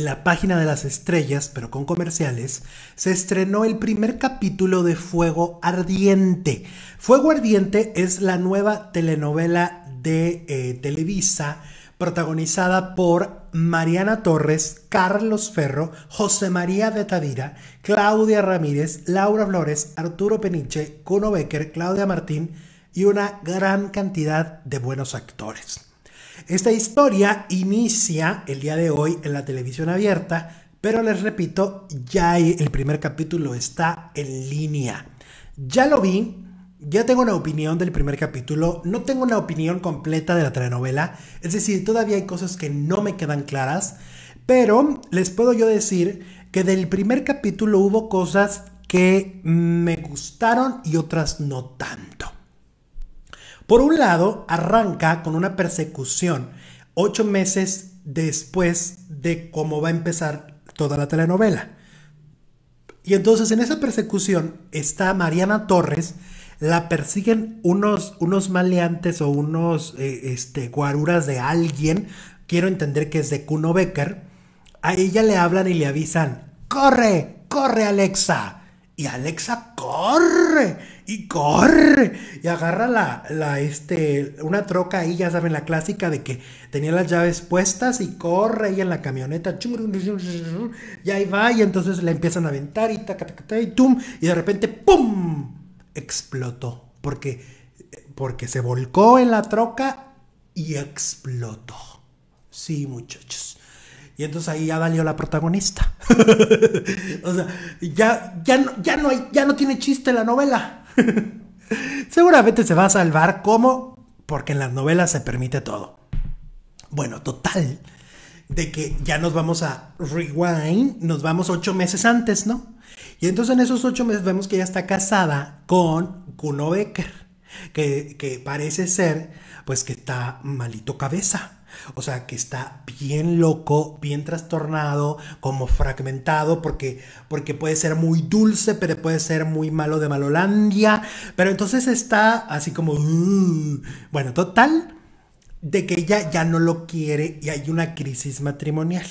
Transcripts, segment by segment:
En la página de las estrellas, pero con comerciales, se estrenó el primer capítulo de Fuego Ardiente. Fuego Ardiente es la nueva telenovela de eh, Televisa protagonizada por Mariana Torres, Carlos Ferro, José María de Tavira, Claudia Ramírez, Laura Flores, Arturo Peniche, Cuno Becker, Claudia Martín y una gran cantidad de buenos actores. Esta historia inicia el día de hoy en la televisión abierta, pero les repito, ya el primer capítulo está en línea. Ya lo vi, ya tengo una opinión del primer capítulo, no tengo una opinión completa de la telenovela, es decir, todavía hay cosas que no me quedan claras, pero les puedo yo decir que del primer capítulo hubo cosas que me gustaron y otras no tanto. Por un lado, arranca con una persecución ocho meses después de cómo va a empezar toda la telenovela. Y entonces en esa persecución está Mariana Torres, la persiguen unos, unos maleantes o unos eh, este, guaruras de alguien, quiero entender que es de Kuno Becker, a ella le hablan y le avisan, corre, corre Alexa. Y Alexa corre y corre, y agarra la, la, este, una troca ahí, ya saben, la clásica de que tenía las llaves puestas y corre ahí en la camioneta, y ahí va, y entonces la empiezan a aventar, y tum, y de repente, ¡pum! explotó, porque, porque se volcó en la troca y explotó. Sí, muchachos. Y entonces ahí ya valió la protagonista. o sea, ya, ya, no, ya, no hay, ya no tiene chiste la novela. Seguramente se va a salvar como porque en las novelas se permite todo. Bueno, total, de que ya nos vamos a rewind, nos vamos ocho meses antes, ¿no? Y entonces en esos ocho meses vemos que ella está casada con Kuno Becker, que, que parece ser pues que está malito cabeza. O sea, que está bien loco, bien trastornado, como fragmentado, porque, puede ser muy dulce, pero puede ser muy malo de Malolandia. Pero entonces está así como... Uh". bueno, total, de que ella ya no lo quiere y hay una crisis matrimonial.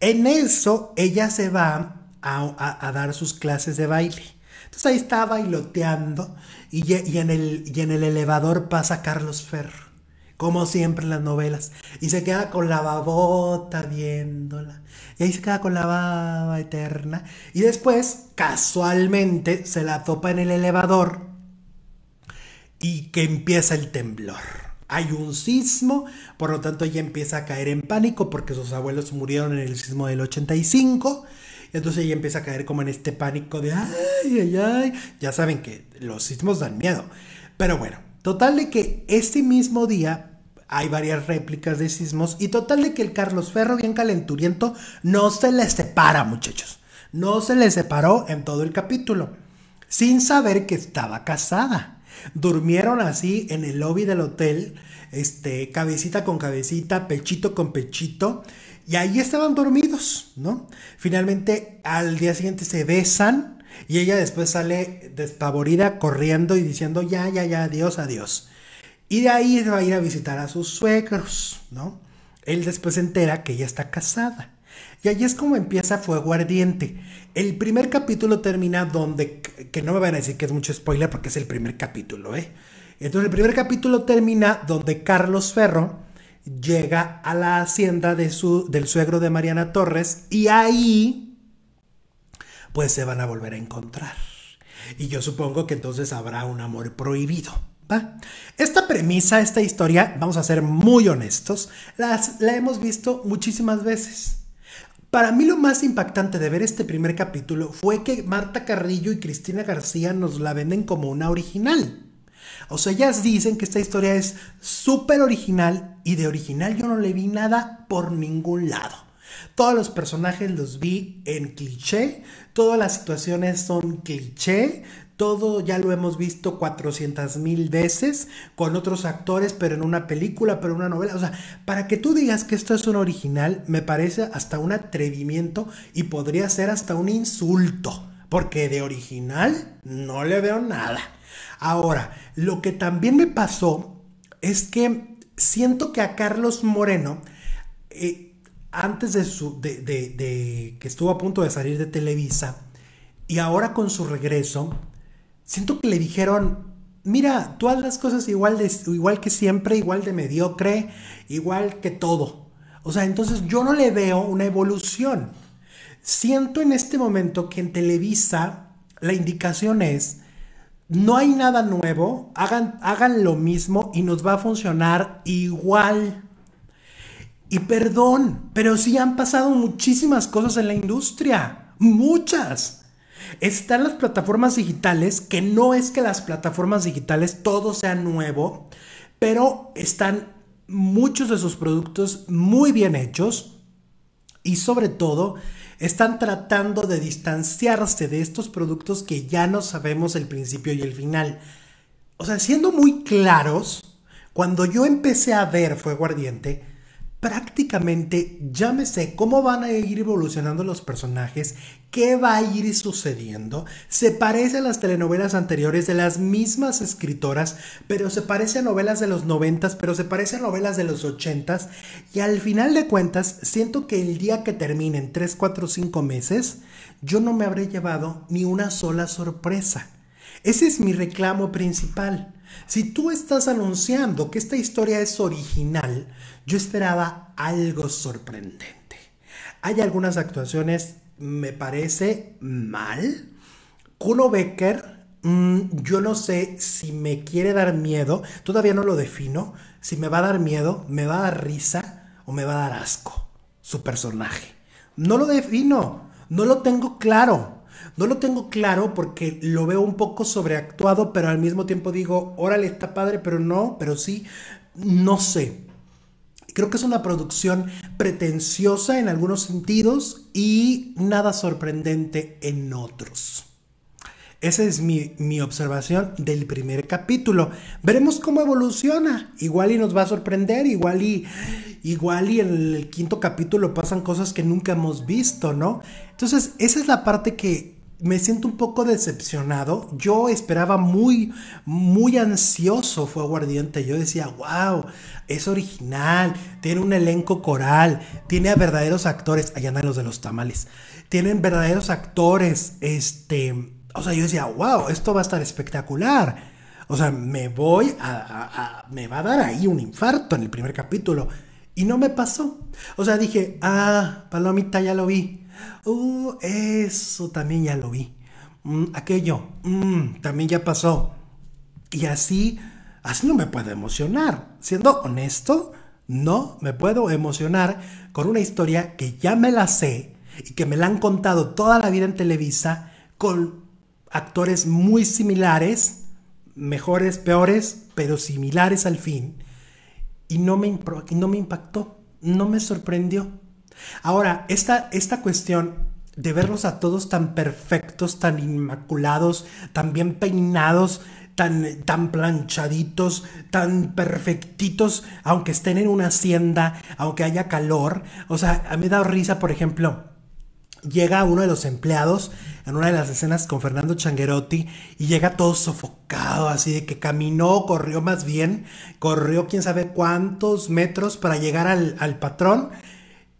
En eso, ella se va a, dar sus clases de baile. Entonces ahí está bailoteando y, en, el, y en el elevador pasa Carlos Ferro como siempre en las novelas, y se queda con la babota viéndola. Y ahí se queda con la baba eterna. Y después, casualmente, se la topa en el elevador y que empieza el temblor. Hay un sismo, por lo tanto ella empieza a caer en pánico porque sus abuelos murieron en el sismo del 85. Entonces ella empieza a caer como en este pánico de ay, ay, ay. Ya saben que los sismos dan miedo. Pero bueno, Total de que ese mismo día hay varias réplicas de sismos y total de que el Carlos Ferro bien calenturiento no se les separa, muchachos. No se les separó en todo el capítulo, sin saber que estaba casada. Durmieron así en el lobby del hotel, este, cabecita con cabecita, pechito con pechito, y ahí estaban dormidos, ¿no? Finalmente al día siguiente se besan y ella después sale despavorida corriendo y diciendo, ya, ya, ya, adiós, adiós. Y de ahí va a ir a visitar a sus suegros, ¿no? Él después se entera que ella está casada. Y ahí es como empieza Fuego Ardiente. El primer capítulo termina donde, que no me van a decir que es mucho spoiler porque es el primer capítulo, ¿eh? Entonces el primer capítulo termina donde Carlos Ferro llega a la hacienda de su, del suegro de Mariana Torres y ahí pues se van a volver a encontrar. Y yo supongo que entonces habrá un amor prohibido. Esta premisa, esta historia, vamos a ser muy honestos, las, la hemos visto muchísimas veces. Para mí lo más impactante de ver este primer capítulo fue que Marta Carrillo y Cristina García nos la venden como una original. O sea, ellas dicen que esta historia es súper original y de original yo no le vi nada por ningún lado. Todos los personajes los vi en cliché, todas las situaciones son cliché, todo ya lo hemos visto 400 mil veces con otros actores, pero en una película, pero en una novela. O sea, para que tú digas que esto es un original, me parece hasta un atrevimiento y podría ser hasta un insulto, porque de original no le veo nada. Ahora, lo que también me pasó es que siento que a Carlos Moreno... Eh, antes de, su, de, que estuvo a punto de salir de Televisa y ahora con su regreso, siento que le dijeron, mira, tú haz las cosas igual, igual que siempre, igual de mediocre, igual que todo. O sea, entonces yo no le veo una evolución. Siento en este momento que en Televisa la indicación es, no hay nada nuevo, hagan, hagan lo mismo y nos va a funcionar igual. Y perdón, pero sí han pasado muchísimas cosas en la industria. Muchas. Están las plataformas digitales, que no es que las plataformas digitales todo sea nuevo, pero están muchos de sus productos muy bien hechos y sobre todo están tratando de distanciarse de estos productos que ya no sabemos el principio y el final. O sea, siendo muy claros, cuando yo empecé a ver Fuego Ardiente, prácticamente ya me sé cómo van a ir evolucionando los personajes, qué va a ir sucediendo. Se parece a las telenovelas anteriores de las mismas escritoras, pero se parece a novelas de los noventas, pero se parece a novelas de los ochentas. Y al final de cuentas, siento que el día que terminen en 3, 4, 5 meses, yo no me habré llevado ni una sola sorpresa. Ese es mi reclamo principal. Si tú estás anunciando que esta historia es original, yo esperaba algo sorprendente. Hay algunas actuaciones, me parece mal. Kuno Becker, mm, yo no sé si me quiere dar miedo, todavía no lo defino, si me va a dar miedo, me va a dar risa o me va a dar asco su personaje. No lo defino, no lo tengo claro. No lo tengo claro porque lo veo un poco sobreactuado, pero al mismo tiempo digo, órale, está padre, pero no, pero sí, no sé. Creo que es una producción pretenciosa en algunos sentidos y nada sorprendente en otros. Esa es mi, observación del primer capítulo. Veremos cómo evoluciona. Igual y nos va a sorprender, igual y, igual y en el quinto capítulo pasan cosas que nunca hemos visto, ¿no? Entonces, esa es la parte que me siento un poco decepcionado. Yo esperaba muy, muy ansioso fue Aguardiente. Yo decía, wow, es original, tiene un elenco coral, tiene a verdaderos actores. Allá andan los de los tamales. Tienen verdaderos actores, este o sea, yo decía, wow, esto va a estar espectacular. O sea, me voy a, me va a dar ahí un infarto en el primer capítulo. Y no me pasó. O sea, dije, ah, Palomita, ya lo vi. Uh, eso también ya lo vi. Mm, aquello, mm, también ya pasó. Y así, así no me puedo emocionar. Siendo honesto, no me puedo emocionar con una historia que ya me la sé y que me la han contado toda la vida en Televisa con actores muy similares, mejores, peores, pero similares al fin, y no me, no me impactó, no me sorprendió. Ahora, esta, esta cuestión de verlos a todos tan perfectos, tan inmaculados, tan bien peinados, Tan, tan, planchaditos, tan perfectitos, aunque estén en una hacienda, aunque haya calor. O sea, a mí me da risa, por ejemplo, llega uno de los empleados en una de las escenas con Fernando Changuerotti y llega todo sofocado, así de que caminó, corrió más bien, corrió quién sabe cuántos metros para llegar al, al patrón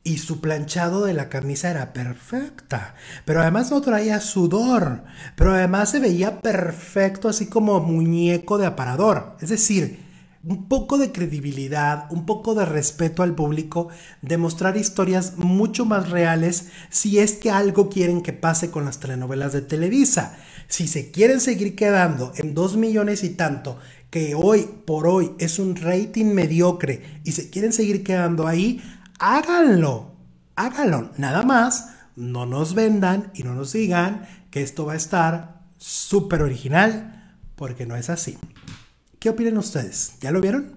y su planchado de la camisa era perfecta, pero además no traía sudor, pero además se veía perfecto, así como muñeco de aparador. Es decir, un poco de credibilidad, un poco de respeto al público, demostrar historias mucho más reales si es que algo quieren que pase con las telenovelas de Televisa. Si se quieren seguir quedando en 2 millones y tanto, que hoy por hoy es un rating mediocre, y se quieren seguir quedando ahí, háganlo, háganlo, nada más. No nos vendan y no nos digan que esto va a estar súper original, porque no es así. ¿Qué opinan ustedes? ¿Ya lo vieron?